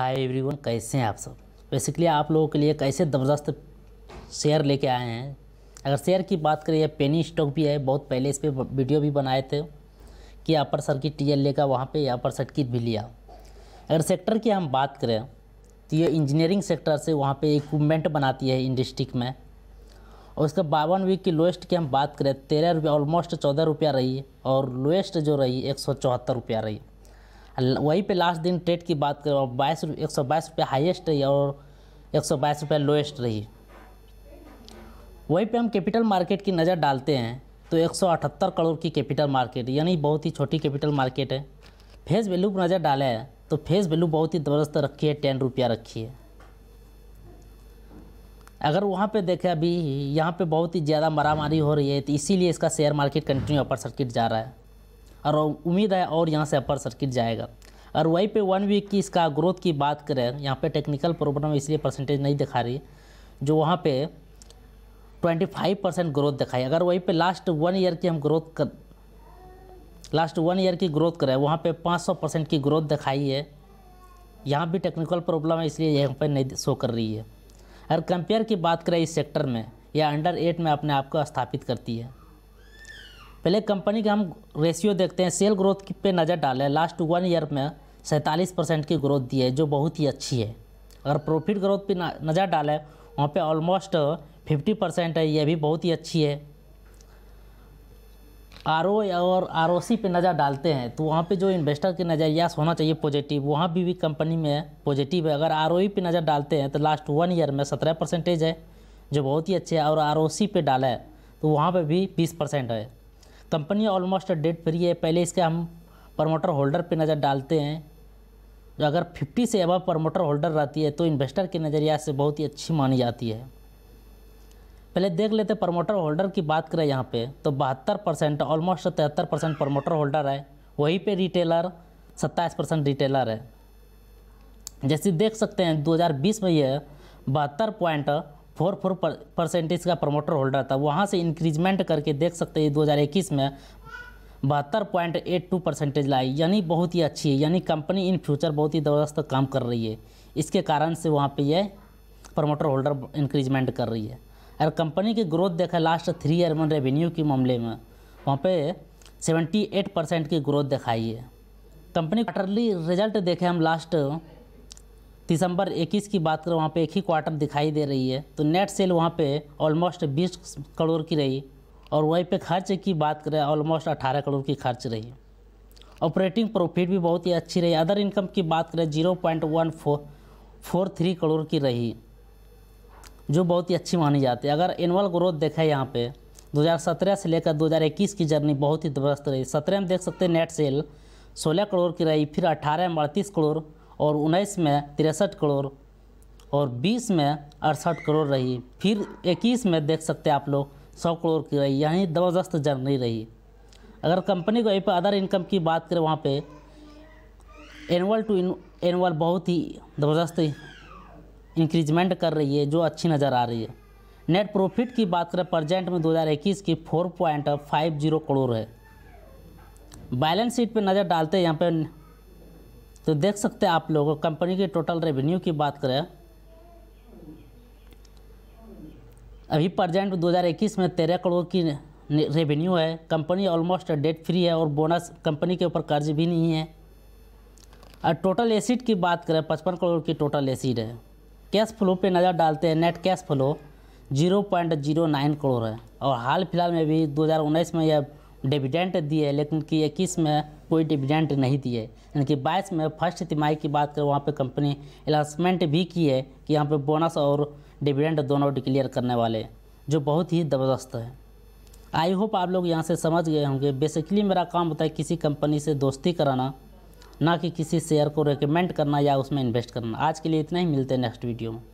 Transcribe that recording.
hi everyone कैसे हैं आप सब बेसिकली आप लोगों के लिए कैसे ज़बरदस्त शेयर लेके आए हैं अगर शेयर की बात करें या पेनी स्टॉक भी है बहुत पहले इस पर वीडियो भी बनाए थे कि अपर सर्किट टी एल लेगा वहाँ पर अपर सर्किट भी लिया अगर सेक्टर की हम बात करें तो ये इंजीनियरिंग सेक्टर से वहाँ पर इक्वमेंट बनाती है डिस्ट्रिक्ट में और उसका बावन वीक की लोएस्ट की हम बात करें तेरह रुपया ऑलमोस्ट चौदह रुपया रही और लोएस्ट जो रही एक सौ चौहत्तर रुपया रही वहीं पे लास्ट दिन ट्रेड की बात करें बाईस एक सौ बाईस रुपये हाइएस्ट रही और एक सौ बाईस रुपये लोएस्ट रही वहीं पे हम कैपिटल मार्केट की नज़र डालते हैं तो एक सौ अठहत्तर करोड़ की कैपिटल मार्केट यानी बहुत ही छोटी कैपिटल मार्केट है फेस वैल्यू पर नज़र डाले हैं तो फेस वैल्यू बहुत ही ज़बरदस्त रखी है टेन रुपया रखी है अगर वहाँ पे देखें अभी यहाँ पे बहुत ही ज़्यादा मारामारी हो रही है तो इसीलिए इसका share market continue upper circuit जा रहा है और उम्मीद है और यहाँ से अपर सर्किट जाएगा और वहीं पे वन वीक की इसका ग्रोथ की बात करें यहाँ पे टेक्निकल प्रॉब्लम इसलिए परसेंटेज नहीं दिखा रही जो वहाँ पे 25 परसेंट ग्रोथ दिखाई अगर वहीं पे लास्ट वन ईयर की हम ग्रोथ कर लास्ट वन ईयर की ग्रोथ करें वहाँ पे 500 परसेंट की ग्रोथ दिखाई है यहाँ भी टेक्निकल प्रॉब्लम है इसलिए यहाँ पर नहीं शो कर रही है अगर कंपेयर की बात करें इस सेक्टर में या अंडर एट में अपने आप को स्थापित करती है पहले कंपनी का हम रेशियो देखते हैं सेल ग्रोथ पे नज़र डालें लास्ट वन ईयर में सैंतालीस परसेंट की ग्रोथ दी है जो बहुत ही अच्छी है अगर प्रॉफिट ग्रोथ पे नज़र डालें वहाँ पे ऑलमोस्ट फिफ्टी परसेंट है ये भी बहुत ही अच्छी है आर और आर पे नज़र डालते हैं तो वहाँ पे जो इन्वेस्टर के नजरिया होना चाहिए पॉजिटिव वहाँ भी भी कंपनी में पॉजिटिव है अगर आर e पे नज़र डालते हैं तो लास्ट वन ईयर में सत्रह परसेंटेज है जो बहुत ही अच्छे है और आर पे डाला है तो वहाँ पर भी बीस परसेंट है कंपनी ऑलमोस्ट डेट फ्री है पहले इसके हम प्रमोटर होल्डर पे नज़र डालते हैं जो अगर 50 से अब प्रमोटर होल्डर रहती है तो इन्वेस्टर के नज़रिया से बहुत ही अच्छी मानी जाती है पहले देख लेते प्रमोटर होल्डर की बात करें यहाँ पे तो बहत्तर परसेंट ऑलमोस्ट तिहत्तर परसेंट प्रमोटर होल्डर है वहीं पे रिटेलर सत्ताईस परसेंट रिटेलर है जैसे देख सकते हैं 2020 में यह बहत्तर पॉइंट फोर फोर परसेंटेज का प्रमोटर होल्डर था वहाँ से इंक्रीजमेंट करके देख सकते हैं 2021 में बहत्तर पॉइंट एट टू परसेंटेज लाई यानी बहुत ही अच्छी है यानी कंपनी इन फ्यूचर बहुत ही ज़बरदस्त काम कर रही है इसके कारण से वहाँ पे ये प्रमोटर होल्डर इंक्रीजमेंट कर रही है और कंपनी की ग्रोथ देखा लास्ट थ्री ईयर में रेवेन्यू के मामले में वहाँ पर सेवेंटी परसेंट की ग्रोथ दिखाई है कंपनी क्वार्टरली रिजल्ट देखे हम लास्ट दिसंबर 21 की बात करें वहाँ पे एक ही क्वार्टर दिखाई दे रही है तो नेट सेल वहाँ पे ऑलमोस्ट 20 करोड़ की रही और वहीं पे खर्च की बात करें ऑलमोस्ट 18 करोड़ की खर्च रही ऑपरेटिंग प्रॉफिट भी बहुत ही अच्छी रही अदर इनकम की बात करें zero point one four four three crore की रही जो बहुत ही अच्छी मानी जाती है अगर एनुअल ग्रोथ देखा है यहाँ पर 2017 से लेकर 2021 की जर्नी बहुत ही दुरुस्त रही सत्रह में देख सकते हैं नेट सेल सोलह करोड़ की रही फिर अट्ठारह में अड़तीस करोड़ और उन्नीस में तिरसठ करोड़ और बीस में अड़सठ करोड़ रही फिर इक्कीस में देख सकते हैं आप लोग सौ करोड़ की रही यानी ज़बरदस्त जर्नी रही अगर कंपनी को पर अदर इनकम की बात करें वहाँ पे एनुअल टू एनुअल बहुत ही ज़बरदस्त इंक्रीजमेंट कर रही है जो अच्छी नज़र आ रही है नेट प्रॉफिट की बात करें प्रजेंट में 2021 की 4.50 करोड़ है बैलेंस शीट पर नज़र डालते हैं यहाँ पर तो देख सकते हैं आप लोग कंपनी के टोटल रेवेन्यू की बात करें अभी प्रजेंट 2021 में तेरह करोड़ की रेवेन्यू है कंपनी ऑलमोस्ट डेट फ्री है और बोनस कंपनी के ऊपर कर्ज भी नहीं है और टोटल एसिड की बात करें पचपन करोड़ की टोटल एसिड है कैश फ्लो पे नज़र डालते हैं net cash flow zero point zero nine crore है और हाल फिलहाल में भी 2019 में यह डिविडेंट दिए लेकिन कि इक्कीस में कोई डिविडेंट नहीं दिए यानी कि बाईस में फर्स्ट तिमाही की बात करें वहाँ पे कंपनी अनाउंसमेंट भी की है कि यहाँ पे बोनस और डिविडेंट दोनों डिक्लेयर करने वाले जो बहुत ही ज़बरदस्त है आई होप आप लोग यहाँ से समझ गए होंगे बेसिकली मेरा काम होता है किसी कंपनी से दोस्ती कराना ना कि किसी शेयर को रिकमेंड करना या उसमें इन्वेस्ट करना आज के लिए इतना ही मिलते हैं नेक्स्ट वीडियो में